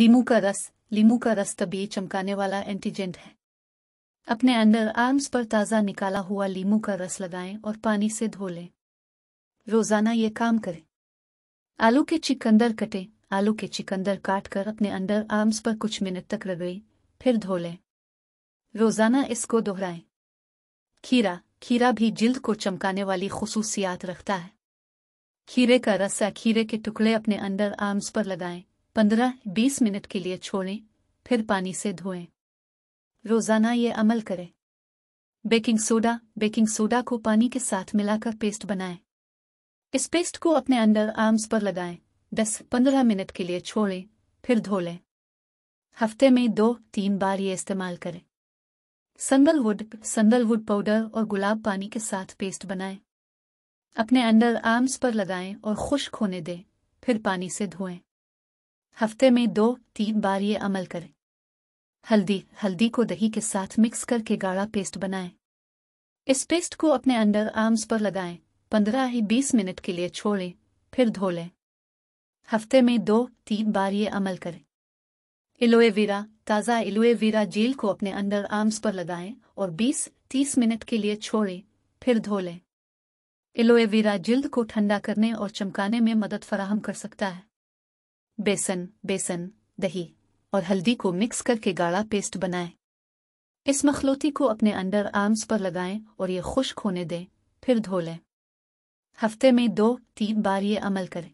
लीमू का रस लीमू का रस तभी चमकाने वाला एंटीजेंट है अपने अंडर आर्म्स पर ताज़ा निकाला हुआ लीमू का रस लगाएं और पानी से धो लें रोज़ाना ये काम करें आलू के चिकंदर कटें आलू के चिकंदर काटकर अपने अंडर आर्म्स पर कुछ मिनट तक रगड़ें फिर धो लें रोज़ाना इसको दोहराएं खीरा खीरा भी जिल्द को चमकाने वाली खसूसियात रखता है खीरे का या खीरे के टुकड़े अपने अंडर आर्म्स पर लगाएं 15-20 मिनट के लिए छोड़ें फिर पानी से धोएं रोजाना ये अमल करें बेकिंग सोडा बेकिंग सोडा को पानी के साथ मिलाकर पेस्ट बनाएं इस पेस्ट को अपने अंडर आर्म्स पर लगाएं 10-15 मिनट के लिए छोड़ें फिर धो लें हफ्ते में दो तीन बार ये इस्तेमाल करें संदलवुड संदलवुड पाउडर और गुलाब पानी के साथ पेस्ट बनाएं अपने अंडर आर्म्स पर लगाएं और खुश्क होने दें फिर पानी से धोएं हफ्ते में दो तीन बार ये अमल करें हल्दी हल्दी को दही के साथ मिक्स करके गाढ़ा पेस्ट बनाएं। इस पेस्ट को अपने अंडर आर्म्स पर लगाएं, पंद्रह ही बीस मिनट के लिए छोड़ें, फिर धो लें हफ्ते में दो तीन बार ये अमल करें एलोएवेरा ताज़ा एलोएवेरा जेल को अपने अंडर आर्म्स पर लगाएं और 20-30 मिनट के लिए छोड़ें, फिर धो लें एलोएवेरा जल्द को ठंडा करने और चमकाने में मदद फराहम कर सकता है बेसन बेसन दही और हल्दी को मिक्स करके गाढ़ा पेस्ट बनाएं। इस मखलौती को अपने अंडर आर्म्स पर लगाएं और ये खुश्क होने दें फिर धो लें हफ्ते में दो तीन बार ये अमल करें